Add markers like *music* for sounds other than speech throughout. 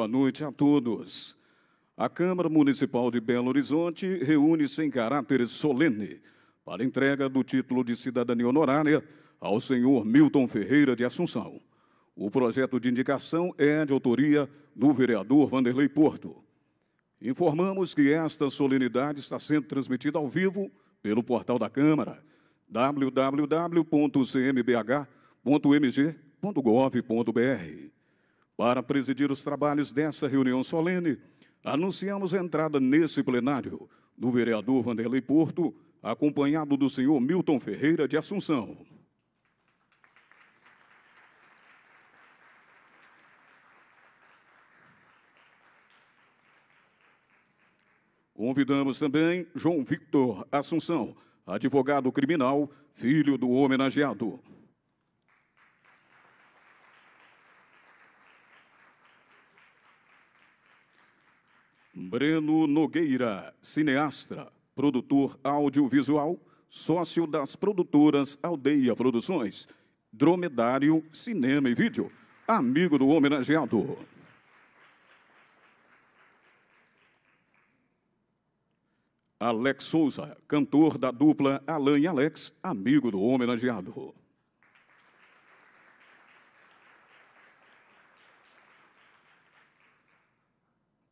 boa noite a todos. A Câmara Municipal de Belo Horizonte reúne-se em caráter solene para entrega do título de cidadania honorária ao senhor Milton Ferreira de Assunção. O projeto de indicação é de autoria do vereador Vanderlei Porto. Informamos que esta solenidade está sendo transmitida ao vivo pelo portal da Câmara, www.cmbh.mg.gov.br. Para presidir os trabalhos dessa reunião solene, anunciamos a entrada nesse plenário do vereador Vanderlei Porto, acompanhado do senhor Milton Ferreira de Assunção. Convidamos também João Victor Assunção, advogado criminal, filho do homenageado. Breno Nogueira, cineasta, produtor audiovisual, sócio das produtoras Aldeia Produções, Dromedário Cinema e Vídeo, amigo do homenageado. Alex Souza, cantor da dupla Alan e Alex, amigo do homenageado.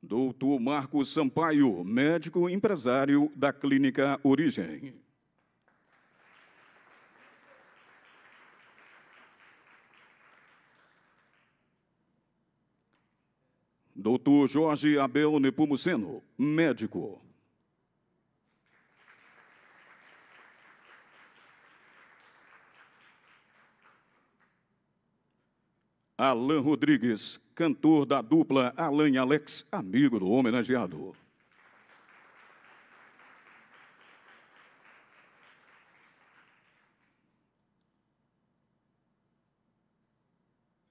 Doutor Marcos Sampaio, médico empresário da Clínica Origem. Doutor Jorge Abel Nepomuceno, médico. Alain Rodrigues, cantor da dupla Alain Alex, amigo do homenageado.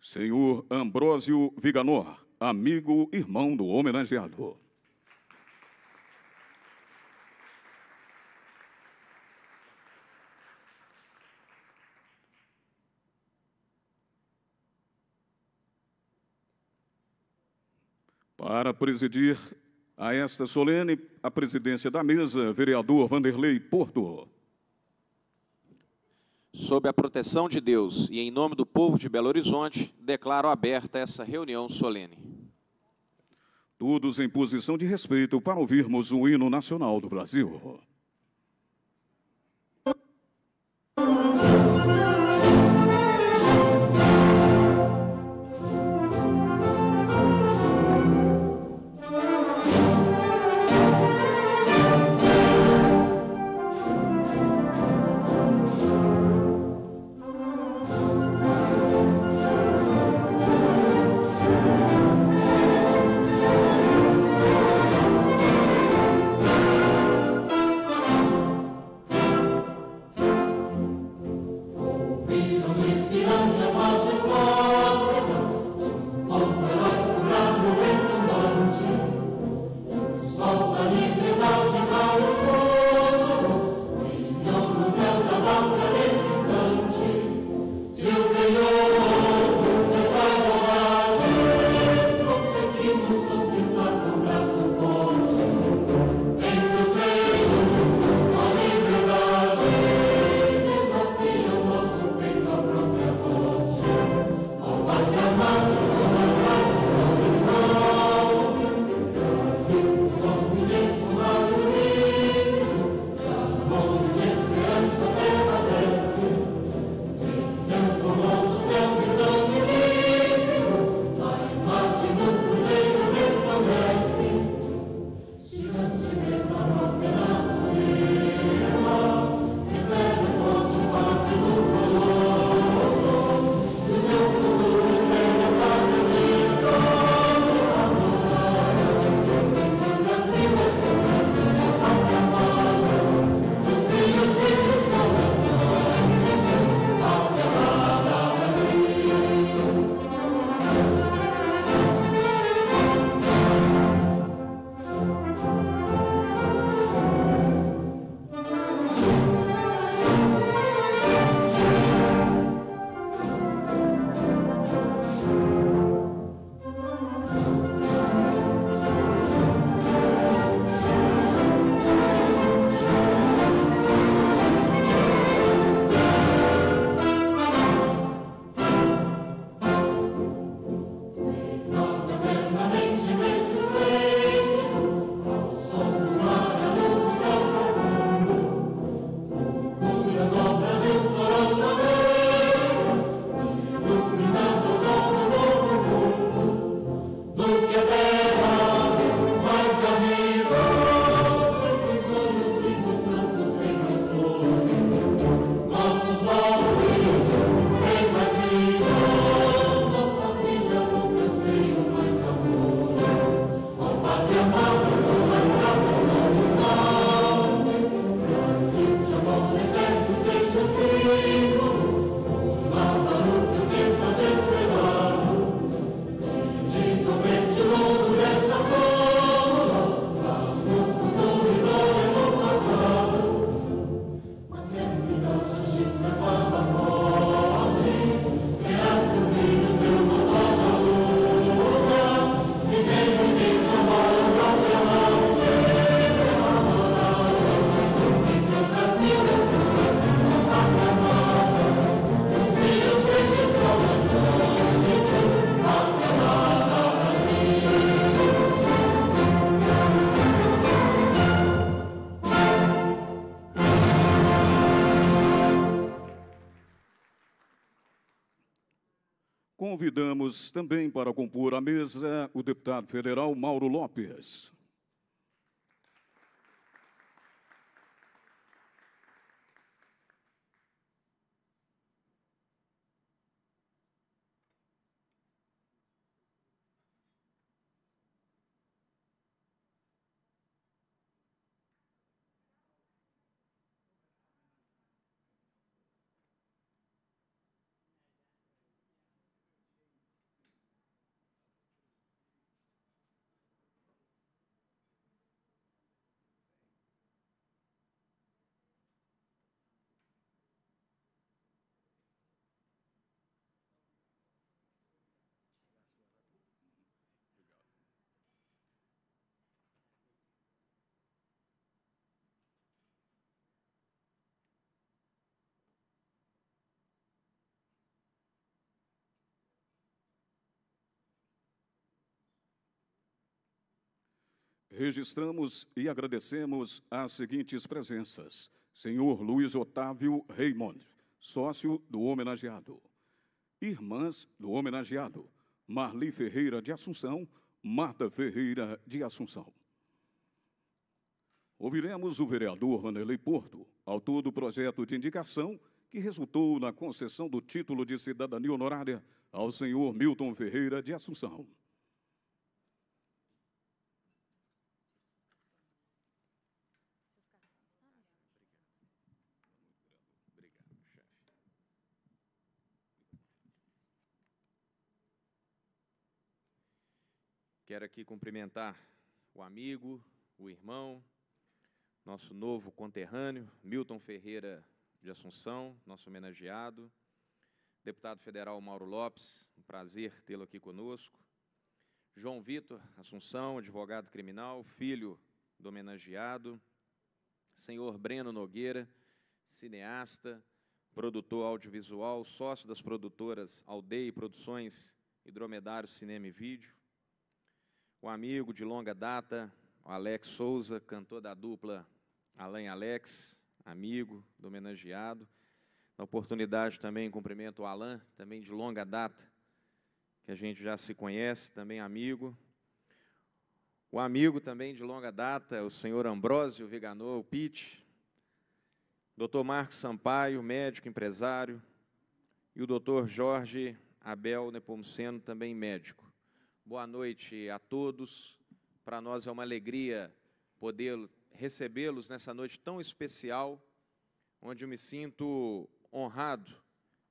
Senhor Ambrósio Viganor, amigo irmão do homenageado. Para presidir a esta solene, a presidência da mesa, vereador Vanderlei Porto. Sob a proteção de Deus e em nome do povo de Belo Horizonte, declaro aberta essa reunião solene. Todos em posição de respeito para ouvirmos o hino nacional do Brasil. convidamos também para compor a mesa o deputado federal Mauro Lopes. Registramos e agradecemos as seguintes presenças: Senhor Luiz Otávio Raymond, sócio do homenageado, Irmãs do homenageado, Marli Ferreira de Assunção, Marta Ferreira de Assunção. Ouviremos o vereador Vanderlei Porto, autor do projeto de indicação que resultou na concessão do título de cidadania honorária ao senhor Milton Ferreira de Assunção. Quero aqui cumprimentar o amigo, o irmão, nosso novo conterrâneo, Milton Ferreira de Assunção, nosso homenageado, deputado federal Mauro Lopes, um prazer tê-lo aqui conosco, João Vitor Assunção, advogado criminal, filho do homenageado, senhor Breno Nogueira, cineasta, produtor audiovisual, sócio das produtoras Aldeia e Produções Hidromedário Cinema e Vídeo, um amigo de longa data, o Alex Souza, cantor da dupla Alain Alex, amigo do homenageado. Na oportunidade também cumprimento o Alan também de longa data, que a gente já se conhece, também amigo. O amigo também de longa data, o senhor Ambrósio Viganô, o Pete. Dr. Marcos Sampaio, médico empresário. E o doutor Jorge Abel Nepomuceno, também médico. Boa noite a todos. Para nós é uma alegria poder recebê-los nessa noite tão especial, onde eu me sinto honrado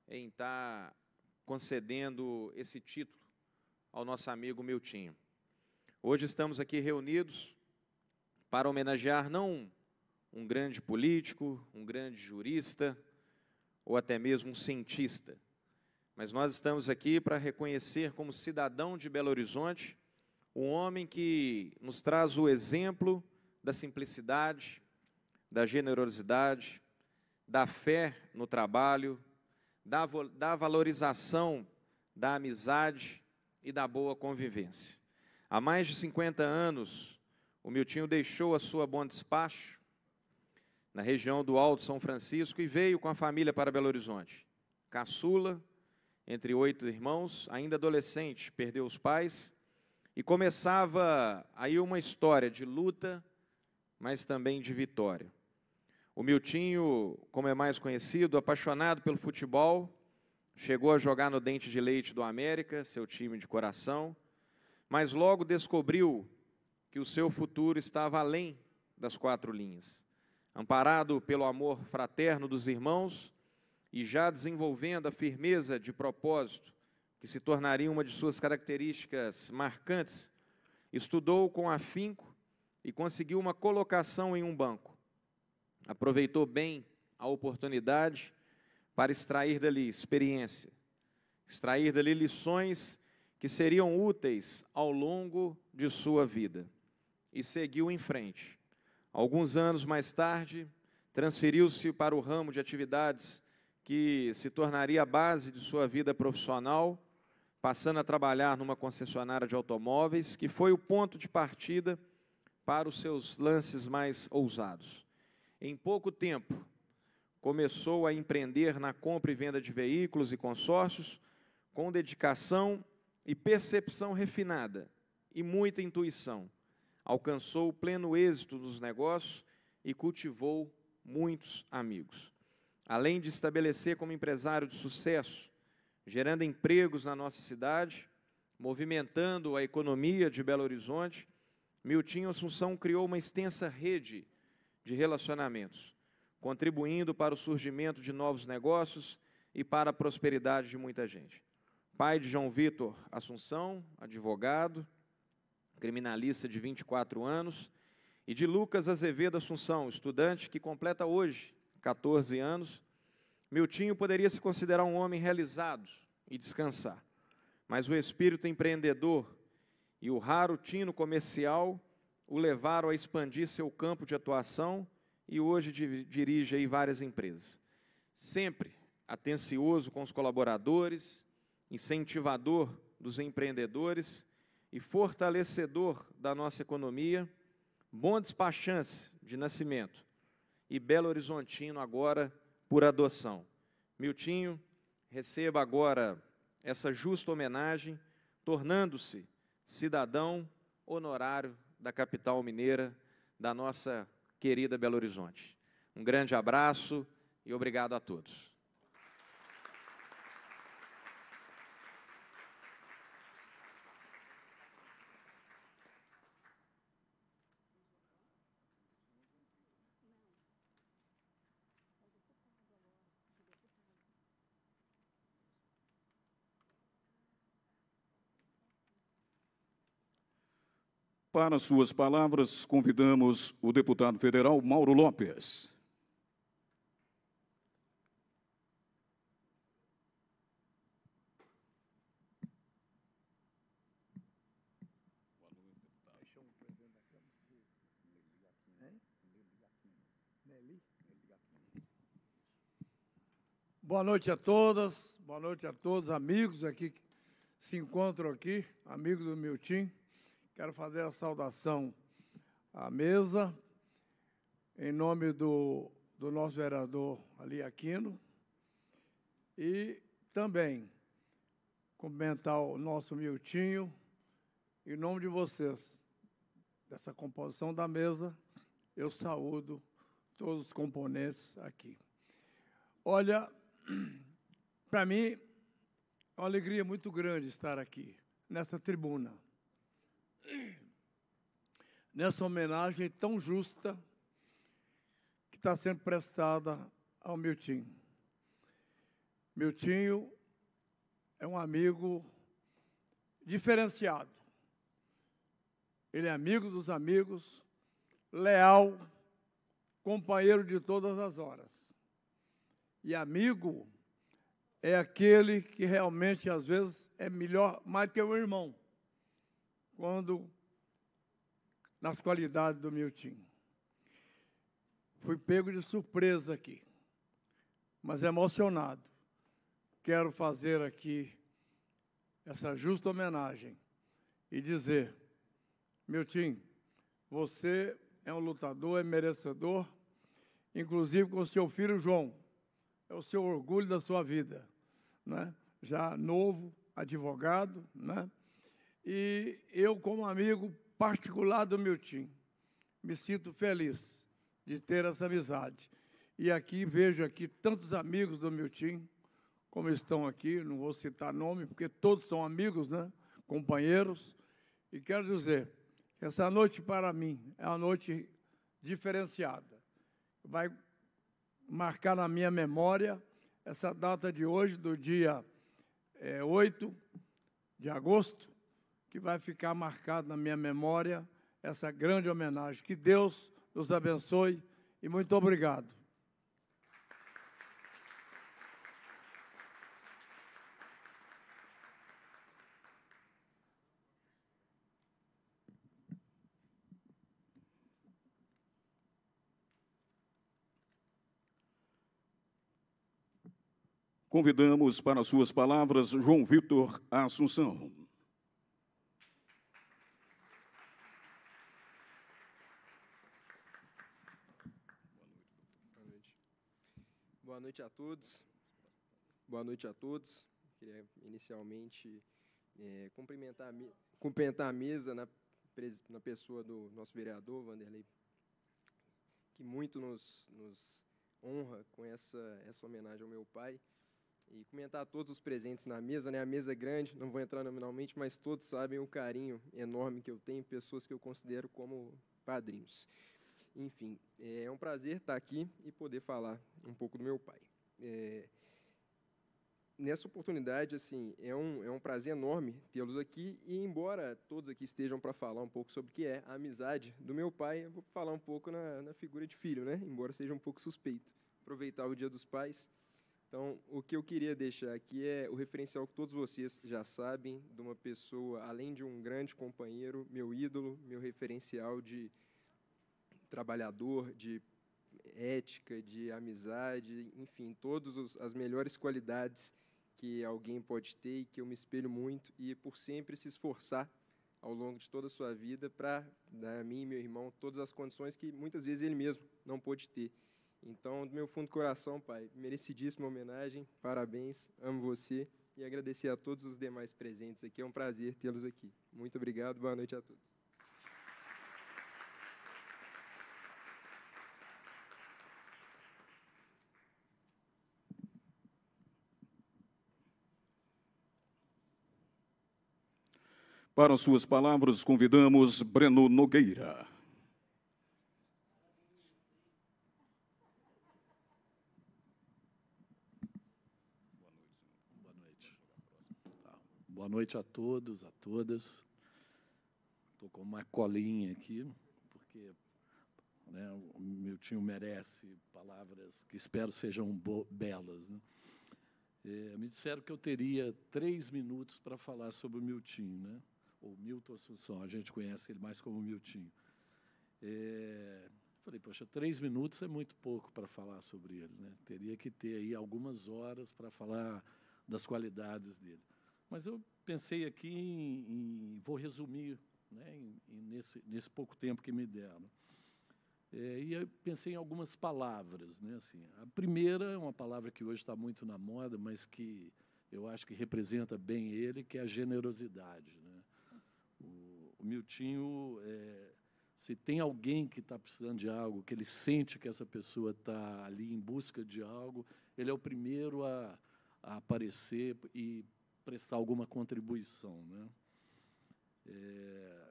em estar tá concedendo esse título ao nosso amigo Miltinho. Hoje estamos aqui reunidos para homenagear não um grande político, um grande jurista ou até mesmo um cientista, mas nós estamos aqui para reconhecer como cidadão de Belo Horizonte um homem que nos traz o exemplo da simplicidade, da generosidade, da fé no trabalho, da, da valorização da amizade e da boa convivência. Há mais de 50 anos, o Miltinho deixou a sua Bom Despacho, na região do Alto São Francisco, e veio com a família para Belo Horizonte. Caçula, entre oito irmãos, ainda adolescente, perdeu os pais e começava aí uma história de luta, mas também de vitória. O Miltinho, como é mais conhecido, apaixonado pelo futebol, chegou a jogar no Dente de Leite do América, seu time de coração, mas logo descobriu que o seu futuro estava além das quatro linhas. Amparado pelo amor fraterno dos irmãos, e já desenvolvendo a firmeza de propósito, que se tornaria uma de suas características marcantes, estudou com afinco e conseguiu uma colocação em um banco. Aproveitou bem a oportunidade para extrair dali experiência, extrair dali lições que seriam úteis ao longo de sua vida. E seguiu em frente. Alguns anos mais tarde, transferiu-se para o ramo de atividades que se tornaria a base de sua vida profissional, passando a trabalhar numa concessionária de automóveis, que foi o ponto de partida para os seus lances mais ousados. Em pouco tempo, começou a empreender na compra e venda de veículos e consórcios, com dedicação e percepção refinada e muita intuição. Alcançou o pleno êxito dos negócios e cultivou muitos amigos além de estabelecer como empresário de sucesso, gerando empregos na nossa cidade, movimentando a economia de Belo Horizonte, Miltinho Assunção criou uma extensa rede de relacionamentos, contribuindo para o surgimento de novos negócios e para a prosperidade de muita gente. Pai de João Vitor Assunção, advogado, criminalista de 24 anos, e de Lucas Azevedo Assunção, estudante que completa hoje 14 anos, Miltinho poderia se considerar um homem realizado e descansar. Mas o espírito empreendedor e o raro tino comercial o levaram a expandir seu campo de atuação e hoje dirige aí várias empresas. Sempre atencioso com os colaboradores, incentivador dos empreendedores e fortalecedor da nossa economia, bom despachante de nascimento, e Belo Horizontino agora por adoção. Miltinho, receba agora essa justa homenagem, tornando-se cidadão honorário da capital mineira, da nossa querida Belo Horizonte. Um grande abraço e obrigado a todos. Para suas palavras, convidamos o deputado federal Mauro Lopes. Boa noite a todas, boa noite a todos, amigos aqui se encontram aqui, amigos do meu time. Quero fazer a saudação à mesa, em nome do, do nosso vereador Ali Aquino, e também cumprimentar o nosso Miltinho, em nome de vocês, dessa composição da mesa, eu saúdo todos os componentes aqui. Olha, *clears throat* para mim, é uma alegria muito grande estar aqui, nesta tribuna nessa homenagem tão justa que está sendo prestada ao Miltinho. Miltinho é um amigo diferenciado. Ele é amigo dos amigos, leal, companheiro de todas as horas. E amigo é aquele que realmente às vezes é melhor mais que o irmão quando nas qualidades do Miltinho. Fui pego de surpresa aqui, mas emocionado. Quero fazer aqui essa justa homenagem e dizer, Miltinho, você é um lutador, é merecedor, inclusive com o seu filho João. É o seu orgulho da sua vida, né? já novo, advogado, né? e eu, como amigo particular do meu time, me sinto feliz de ter essa amizade. E aqui vejo aqui tantos amigos do meu time, como estão aqui, não vou citar nome, porque todos são amigos, né? companheiros. E quero dizer que essa noite, para mim, é uma noite diferenciada. Vai marcar na minha memória essa data de hoje, do dia é, eh, 8 de agosto, que vai ficar marcado na minha memória essa grande homenagem. Que Deus nos abençoe e muito obrigado. Convidamos para suas palavras João Vitor Assunção. Boa noite a todos. Boa noite a todos. Queria inicialmente é, cumprimentar, a cumprimentar a mesa na, na pessoa do nosso vereador, Vanderlei, que muito nos, nos honra com essa, essa homenagem ao meu pai. E comentar a todos os presentes na mesa, né? a mesa é grande, não vou entrar nominalmente, mas todos sabem o carinho enorme que eu tenho, pessoas que eu considero como padrinhos. Enfim, é um prazer estar aqui e poder falar um pouco do meu pai. É, nessa oportunidade, assim, é um, é um prazer enorme tê-los aqui. E embora todos aqui estejam para falar um pouco sobre o que é a amizade do meu pai, eu vou falar um pouco na, na figura de filho, né? Embora seja um pouco suspeito. Aproveitar o Dia dos Pais. Então, o que eu queria deixar aqui é o referencial que todos vocês já sabem de uma pessoa, além de um grande companheiro, meu ídolo, meu referencial de trabalhador, de ética, de amizade, enfim, todas as melhores qualidades que alguém pode ter e que eu me espelho muito e por sempre se esforçar ao longo de toda a sua vida para dar a mim e meu irmão todas as condições que muitas vezes ele mesmo não pôde ter. Então, do meu fundo do coração, pai, merecidíssima homenagem, parabéns, amo você e agradecer a todos os demais presentes aqui. É um prazer tê-los aqui. Muito obrigado, boa noite a todos. Para suas palavras, convidamos Breno Nogueira. Boa noite. Boa noite a todos, a todas. Estou com uma colinha aqui, porque né, o meu tio merece palavras que espero sejam belas. Né? É, me disseram que eu teria três minutos para falar sobre o meu tio, né? ou Milton Assunção, a gente conhece ele mais como Miltinho. É, falei, poxa, três minutos é muito pouco para falar sobre ele, né? Teria que ter aí algumas horas para falar das qualidades dele. Mas eu pensei aqui em, em vou resumir, né? Em, em nesse, nesse pouco tempo que me deram. É, e eu pensei em algumas palavras, né? Assim, a primeira é uma palavra que hoje está muito na moda, mas que eu acho que representa bem ele, que é a generosidade, né? O Miltinho, é, se tem alguém que está precisando de algo, que ele sente que essa pessoa está ali em busca de algo, ele é o primeiro a, a aparecer e prestar alguma contribuição. Né? É,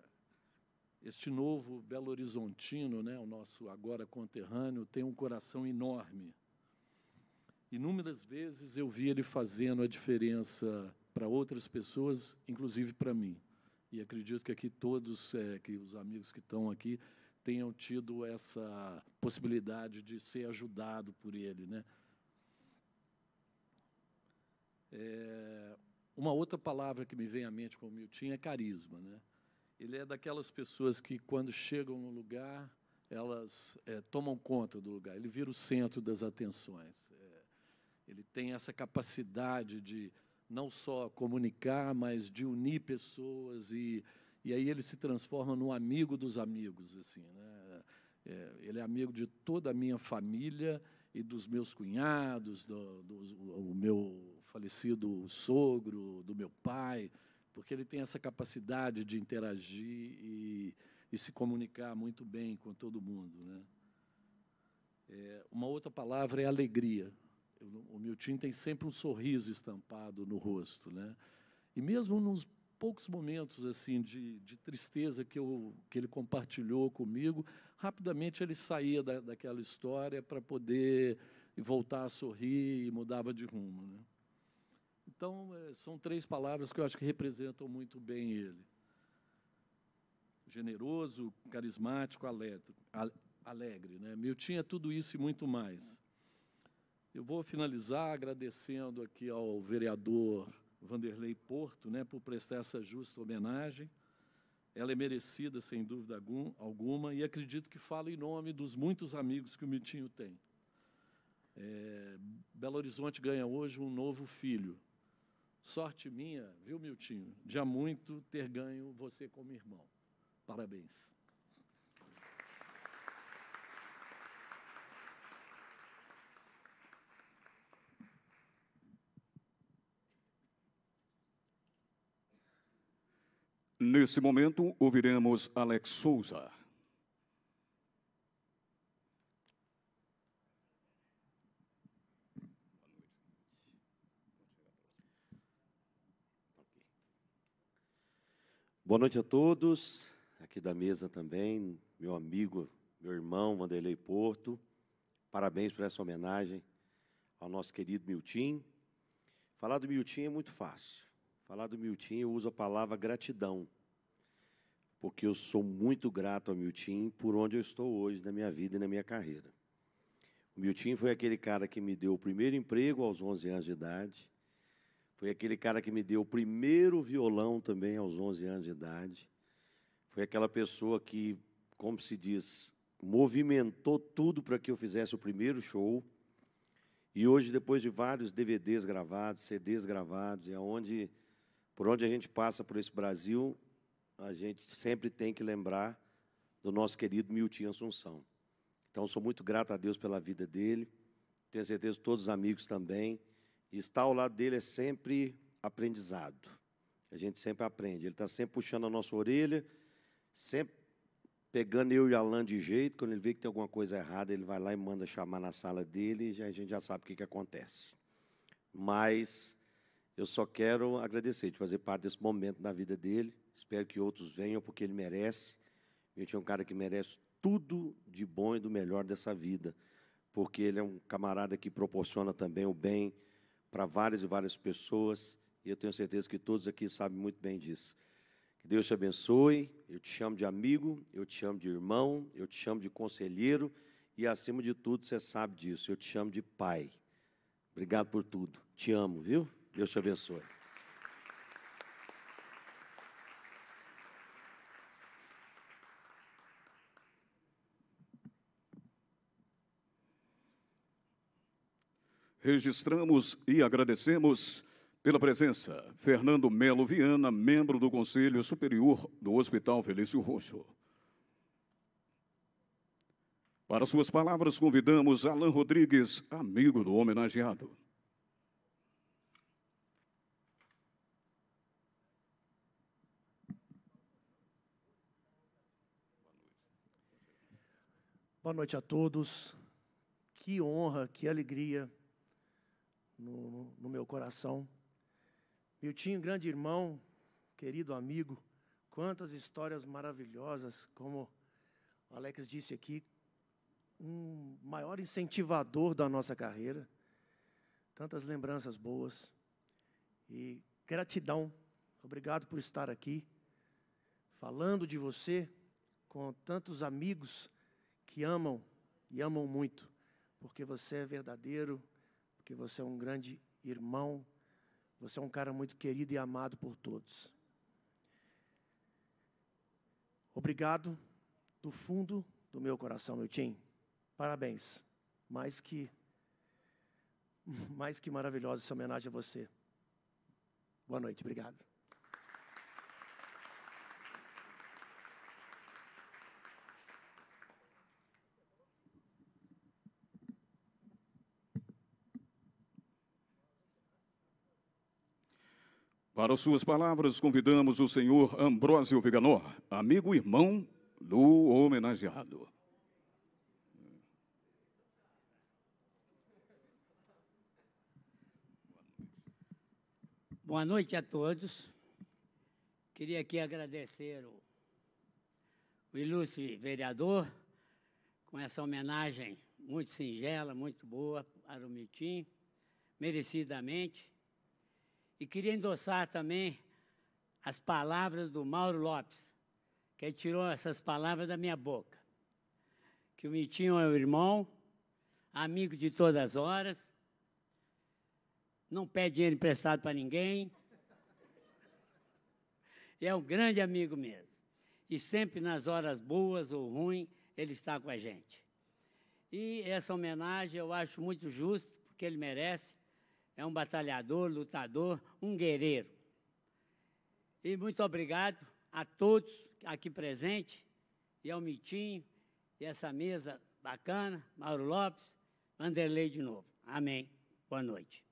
este novo Belo Horizontino, né, o nosso agora conterrâneo, tem um coração enorme. Inúmeras vezes eu vi ele fazendo a diferença para outras pessoas, inclusive para mim e acredito que aqui todos, é, que os amigos que estão aqui, tenham tido essa possibilidade de ser ajudado por ele. Né? É, uma outra palavra que me vem à mente com o Milton é carisma. Né? Ele é daquelas pessoas que, quando chegam no lugar, elas é, tomam conta do lugar, ele vira o centro das atenções. É, ele tem essa capacidade de não só comunicar, mas de unir pessoas e e aí ele se transforma no amigo dos amigos, assim, né? É, ele é amigo de toda a minha família e dos meus cunhados, do, do meu falecido sogro, do meu pai, porque ele tem essa capacidade de interagir e, e se comunicar muito bem com todo mundo, né? É, uma outra palavra é alegria o Miltinho tem sempre um sorriso estampado no rosto, né? E mesmo nos poucos momentos assim de, de tristeza que, eu, que ele compartilhou comigo, rapidamente ele saía da, daquela história para poder voltar a sorrir e mudava de rumo. Né? Então, é, são três palavras que eu acho que representam muito bem ele: generoso, carismático, alegre. né? Milton é tudo isso e muito mais. Eu vou finalizar agradecendo aqui ao vereador Vanderlei Porto, né, por prestar essa justa homenagem. Ela é merecida, sem dúvida alguma, e acredito que falo em nome dos muitos amigos que o Mitinho tem. É, Belo Horizonte ganha hoje um novo filho. Sorte minha, viu, Miltinho, de há muito ter ganho você como irmão. Parabéns. Nesse momento, ouviremos Alex Souza. Boa noite a todos, aqui da mesa também, meu amigo, meu irmão Vanderlei Porto. Parabéns por essa homenagem ao nosso querido Miltim. Falar do Miltim é muito fácil. Falar do Miltim, eu uso a palavra gratidão porque eu sou muito grato ao Miltim por onde eu estou hoje na minha vida e na minha carreira. O Miltim foi aquele cara que me deu o primeiro emprego aos 11 anos de idade, foi aquele cara que me deu o primeiro violão também aos 11 anos de idade, foi aquela pessoa que, como se diz, movimentou tudo para que eu fizesse o primeiro show. E hoje, depois de vários DVDs gravados, CDs gravados, é onde, por onde a gente passa por esse Brasil, a gente sempre tem que lembrar do nosso querido Miltinho Assunção. Então, sou muito grato a Deus pela vida dele, tenho certeza que todos os amigos também. E estar ao lado dele é sempre aprendizado. A gente sempre aprende. Ele está sempre puxando a nossa orelha, sempre pegando eu e a Alain de jeito. Quando ele vê que tem alguma coisa errada, ele vai lá e manda chamar na sala dele e a gente já sabe o que, que acontece. Mas eu só quero agradecer de fazer parte desse momento na vida dele Espero que outros venham, porque ele merece. Ele é um cara que merece tudo de bom e do melhor dessa vida, porque ele é um camarada que proporciona também o bem para várias e várias pessoas, e eu tenho certeza que todos aqui sabem muito bem disso. Que Deus te abençoe, eu te chamo de amigo, eu te chamo de irmão, eu te chamo de conselheiro, e acima de tudo, você sabe disso, eu te chamo de pai. Obrigado por tudo, te amo, viu? Deus te abençoe. registramos e agradecemos pela presença Fernando Melo Viana, membro do Conselho Superior do Hospital Felício Roxo. Para suas palavras, convidamos Alan Rodrigues, amigo do homenageado. Boa noite a todos. Que honra, que alegria no, no meu coração. Miltinho, grande irmão, querido amigo, quantas histórias maravilhosas, como o Alex disse aqui, um maior incentivador da nossa carreira, tantas lembranças boas e gratidão. Obrigado por estar aqui, falando de você com tantos amigos que amam e amam muito, porque você é verdadeiro, porque você é um grande irmão, você é um cara muito querido e amado por todos. Obrigado do fundo do meu coração, meu Tim. Parabéns. Mais que *laughs* mais que maravilhosa essa homenagem a você. Boa noite, obrigado. Para suas palavras, convidamos o senhor Ambrósio Viganor, amigo e irmão do homenageado. Boa noite a todos. Queria aqui agradecer o, o ilustre vereador com essa homenagem muito singela, muito boa para o Mitim, merecidamente. E queria endossar também as palavras do Mauro Lopes, que tirou essas palavras da minha boca. Que o Mitinho é o irmão, amigo de todas as horas, não pede dinheiro emprestado para ninguém. E é um grande amigo mesmo. E sempre nas horas boas ou ruins, ele está com a gente. E essa homenagem eu acho muito justa, porque ele merece é um batalhador, lutador, um guerreiro. E muito obrigado a todos aqui presentes, e ao Mitinho, e essa mesa bacana, Mauro Lopes, Vanderlei de novo. Amém. Boa noite.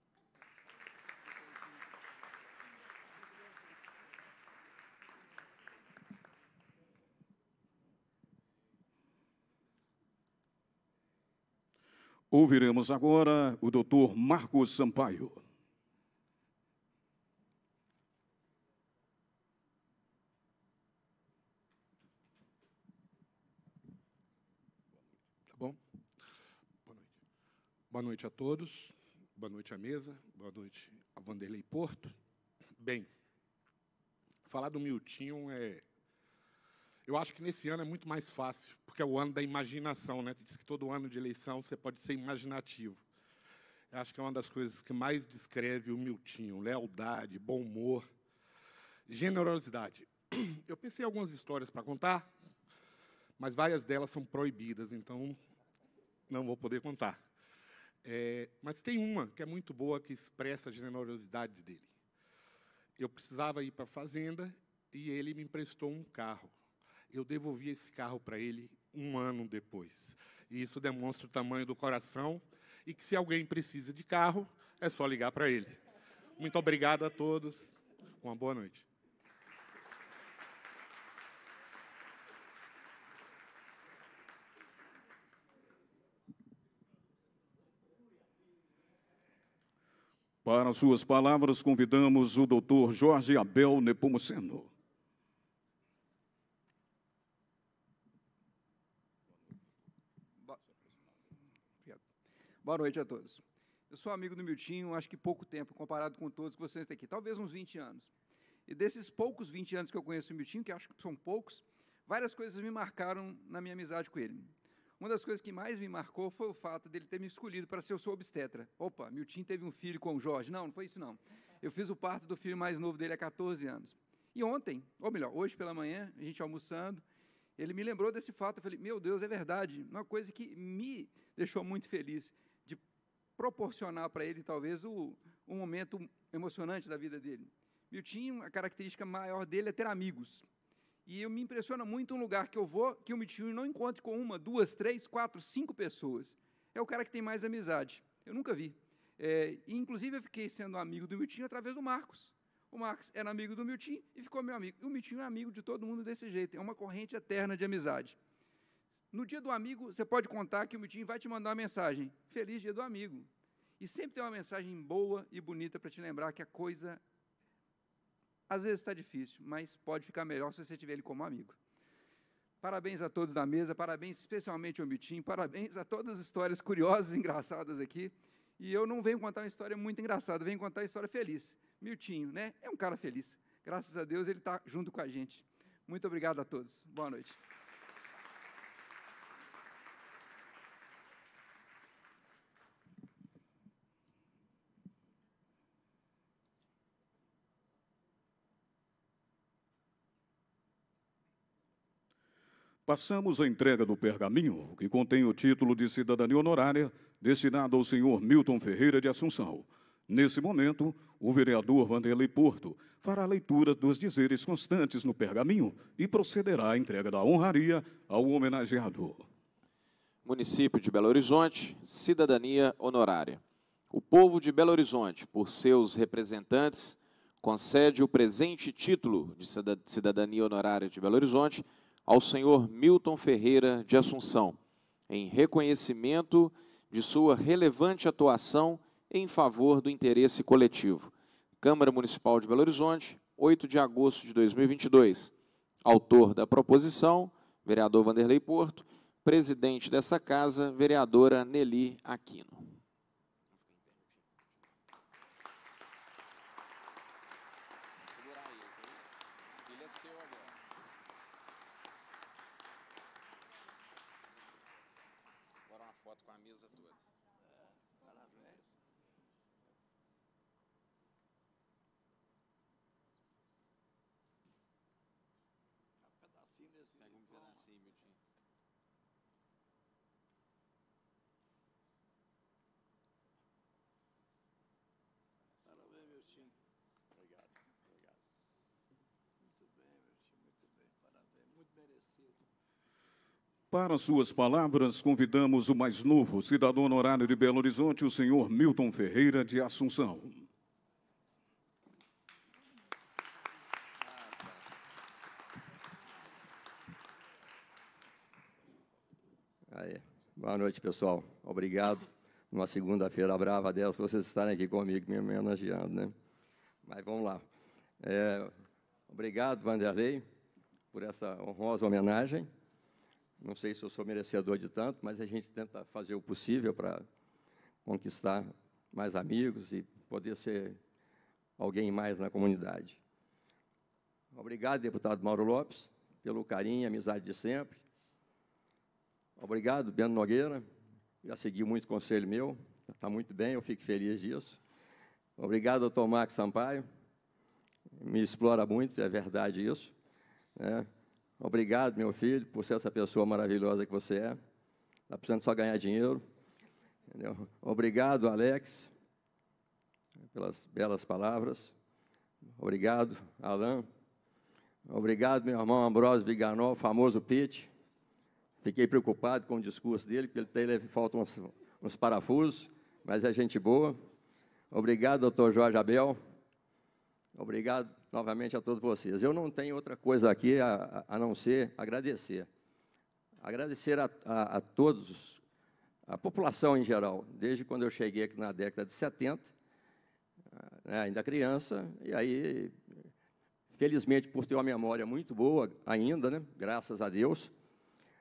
Ouviremos agora o doutor Marcos Sampaio. Tá bom? Boa noite. Boa noite a todos, boa noite à mesa, boa noite a Vanderlei Porto. Bem, falar do Miltinho é eu acho que nesse ano é muito mais fácil, porque é o ano da imaginação, né? Diz que todo ano de eleição você pode ser imaginativo. Eu acho que é uma das coisas que mais descreve o Miltinho: lealdade, bom humor, generosidade. *clears throat* Eu pensei em algumas histórias para contar, mas várias delas são proibidas, então não vou poder contar. É, mas tem uma que é muito boa que expressa a generosidade dele. Eu precisava ir para a fazenda e ele me emprestou um carro. Eu devolvi esse carro para ele um ano depois. E isso demonstra o tamanho do coração e que se alguém precisa de carro, é só ligar para ele. Muito obrigado a todos. Uma boa noite. Para suas palavras, convidamos o doutor Jorge Abel Nepomuceno. Boa noite a todos. Eu sou amigo do Miltinho, acho que pouco tempo, comparado com todos que vocês têm aqui, talvez uns 20 anos. E desses poucos 20 anos que eu conheço o Miltinho, que acho que são poucos, várias coisas me marcaram na minha amizade com ele. Uma das coisas que mais me marcou foi o fato dele ter me escolhido para ser o seu obstetra. Opa, Miltinho teve um filho com o Jorge. Não, não foi isso não. Eu fiz o parto do filho mais novo dele há 14 anos. E ontem, ou melhor, hoje pela manhã, a gente almoçando, ele me lembrou desse fato. Eu falei, meu Deus, é verdade. Uma coisa que me deixou muito feliz proporcionar para ele talvez o, um momento emocionante da vida dele. Miltinho, a característica maior dele é ter amigos. E eu me impressiona muito um lugar que eu vou, que o Miltinho não encontre com uma, duas, três, quatro, cinco pessoas. É o cara que tem mais amizade. Eu nunca vi. É, e, inclusive, eu fiquei sendo amigo do Miltinho através do Marcos. O Marcos era amigo do Miltinho e ficou meu amigo. E o Miltinho é amigo de todo mundo desse jeito. É uma corrente eterna de amizade. No dia do amigo, você pode contar que o Mitim vai te mandar uma mensagem. Feliz dia do amigo. E sempre tem uma mensagem boa e bonita para te lembrar que a coisa às vezes está difícil, mas pode ficar melhor se você tiver ele como amigo. Parabéns a todos da mesa, parabéns especialmente ao Mitim, parabéns a todas as histórias curiosas e engraçadas aqui. E eu não venho contar uma história muito engraçada, venho contar uma história feliz. Miltinho, né? É um cara feliz. Graças a Deus ele está junto com a gente. Muito obrigado a todos. Boa noite. Passamos a entrega do pergaminho, que contém o título de cidadania honorária, destinado ao senhor Milton Ferreira de Assunção. Nesse momento, o vereador Vanderlei Porto fará a leitura dos dizeres constantes no pergaminho e procederá à entrega da honraria ao homenageado. Município de Belo Horizonte, cidadania honorária. O povo de Belo Horizonte, por seus representantes, concede o presente título de cidadania honorária de Belo Horizonte ao senhor Milton Ferreira de Assunção, em reconhecimento de sua relevante atuação em favor do interesse coletivo. Câmara Municipal de Belo Horizonte, 8 de agosto de 2022. Autor da proposição, vereador Vanderlei Porto, presidente dessa casa, vereadora Nelly Aquino. Pega um pedaço né? meu Miltinho. Parabéns, Miltinho. Obrigado, obrigado. Muito bem, meu Miltinho, muito bem. Parabéns, muito merecido. Para suas palavras, convidamos o mais novo cidadão honorário de Belo Horizonte, o senhor Milton Ferreira de Assunção. Boa noite, pessoal. Obrigado. Uma segunda-feira brava dessa, vocês estarem aqui comigo me homenageando, né? Mas vamos lá. É, obrigado, Vanderlei, por essa honrosa homenagem. Não sei se eu sou merecedor de tanto, mas a gente tenta fazer o possível para conquistar mais amigos e poder ser alguém mais na comunidade. Obrigado, deputado Mauro Lopes, pelo carinho e amizade de sempre. Obrigado, Bento Nogueira. Já seguiu muito conselho meu, está muito bem, eu fico feliz disso. Obrigado, doutor Sampaio. Me explora muito, é verdade isso. É. Obrigado, meu filho, por ser essa pessoa maravilhosa que você é. Está precisando só ganhar dinheiro. Entendeu? Obrigado, Alex, pelas belas palavras. Obrigado, Alan. Obrigado, meu irmão Ambrosio Viganol, famoso Pete. Fiquei preocupado com o discurso dele, porque ele tem, faltam uns, uns parafusos, mas é gente boa. Obrigado, doutor Jorge Abel. Obrigado novamente a todos vocês. Eu não tenho outra coisa aqui a, a não ser agradecer. Agradecer a, a, a todos, a população em geral, desde quando eu cheguei aqui na década de 70, ah, né, ainda criança, e aí, felizmente, por ter uma memória muito boa ainda, né, graças a Deus,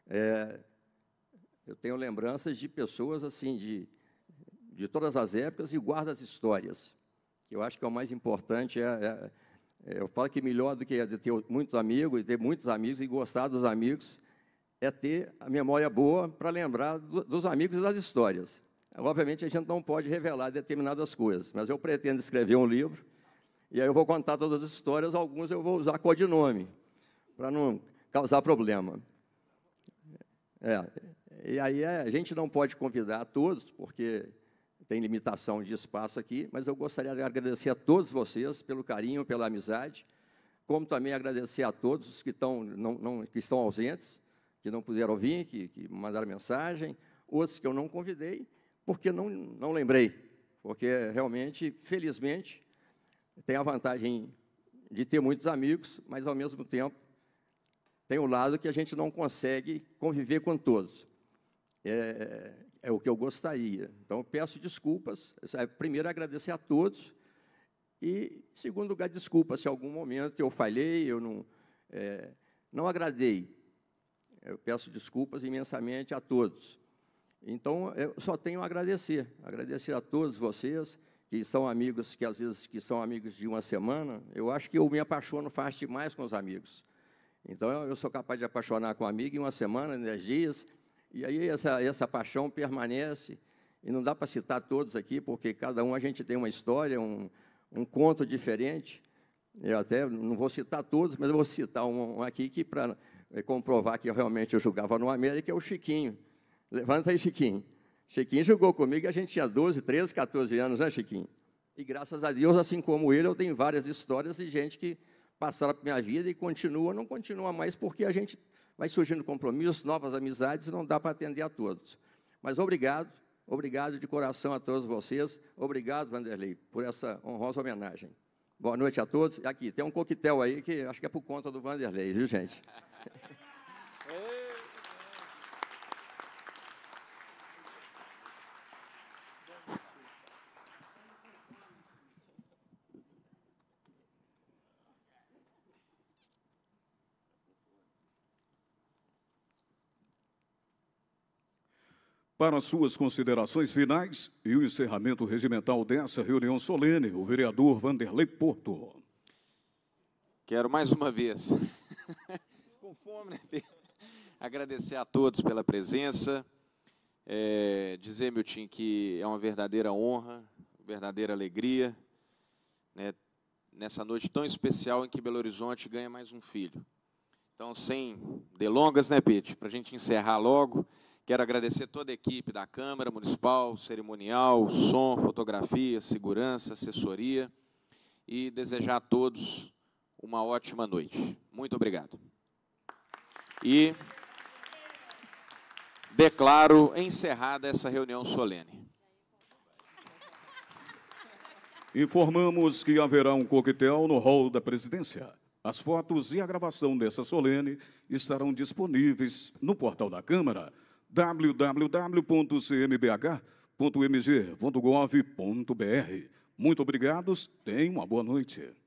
é, eu tenho lembranças de pessoas assim, de, de todas as épocas e guardo as histórias. Eu acho que é o mais importante. É, é, é eu falo que melhor do que é ter muitos amigos, e ter muitos amigos e gostar dos amigos, é ter a memória boa para lembrar do, dos amigos e das histórias. Obviamente, a gente não pode revelar determinadas coisas, mas eu pretendo escrever um livro, e aí eu vou contar todas as histórias, algumas eu vou usar codinome, para não causar problema. É, e aí é, a gente não pode convidar todos, porque tem limitação de espaço aqui, mas eu gostaria de agradecer a todos vocês pelo carinho, pela amizade, como também agradecer a todos os que estão, não, não, que estão ausentes, que não puderam vir, que, que mandaram mensagem, outros que eu não convidei, porque não, não lembrei, porque realmente, felizmente, tem a vantagem de ter muitos amigos, mas, ao mesmo tempo, tem o lado que a gente não consegue conviver com todos. É, é o que eu gostaria. Então, peço desculpas. É, primeiro, agradecer a todos. E, em segundo lugar, desculpa se em algum momento eu falhei, eu não, é, não agradei. Eu peço desculpas imensamente a todos. Então, eu só tenho a agradecer. Agradecer a todos vocês que são amigos, que às vezes que são amigos de uma semana. Eu acho que eu me apaixono fácil demais com os amigos. Então eu sou capaz de apaixonar com um amigo em uma semana, em dez dias, e aí essa, essa paixão permanece. E não dá para citar todos aqui, porque cada um a gente tem uma história, um, um conto diferente. Eu até não vou citar todos, mas eu vou citar um, um aqui que, para é, comprovar que eu realmente eu julgava no América, é o Chiquinho. Levanta aí, Chiquinho. Chiquinho jogou comigo, a gente tinha 12, 13, 14 anos, né, Chiquinho? E graças a Deus, assim como ele, eu tenho várias histórias de gente que passaram para minha vida e continua, não continua mais, porque a gente vai surgindo compromissos, novas amizades, não dá para atender a todos. Mas obrigado, obrigado de coração a todos vocês, obrigado, Vanderlei, por essa honrosa homenagem. Boa noite a todos. Aqui, tem um coquetel aí que acho que é por conta do Vanderlei, viu, gente? *laughs* Para suas considerações finais e o encerramento regimental dessa reunião solene, o vereador Vanderlei Porto. Quero mais uma vez, *laughs* com fome, né, Pedro? *laughs* agradecer a todos pela presença, é, dizer, meu time, que é uma verdadeira honra, verdadeira alegria, né, nessa noite tão especial em que Belo Horizonte ganha mais um filho. Então, sem delongas, né, Pete? Para a gente encerrar logo, Quero agradecer toda a equipe da Câmara Municipal, cerimonial, som, fotografia, segurança, assessoria e desejar a todos uma ótima noite. Muito obrigado. E declaro encerrada essa reunião solene. Informamos que haverá um coquetel no hall da presidência. As fotos e a gravação dessa solene estarão disponíveis no portal da Câmara www.cmbh.mg.gov.br. Muito obrigados, tenham uma boa noite.